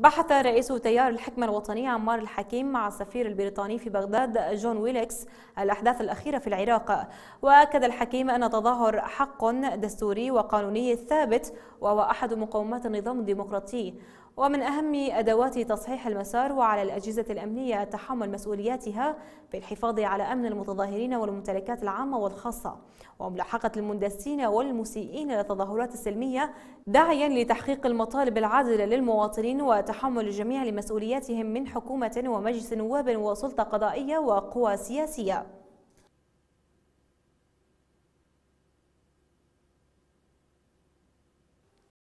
بحث رئيس تيار الحكمة الوطنية عمار الحكيم مع السفير البريطاني في بغداد جون ويليكس الأحداث الأخيرة في العراق وأكد الحكيم أن التظاهر حق دستوري وقانوني ثابت وهو أحد مقومات النظام الديمقراطي ومن أهم أدوات تصحيح المسار وعلى الأجهزة الأمنية تحمل مسؤولياتها في الحفاظ على أمن المتظاهرين والممتلكات العامة والخاصة وملاحقة المندسين والمسيئين للتظاهرات السلمية داعيا لتحقيق المطالب العادلة للمواطنين وتحمل الجميع لمسؤولياتهم من حكومة ومجلس نواب وسلطة قضائية وقوى سياسية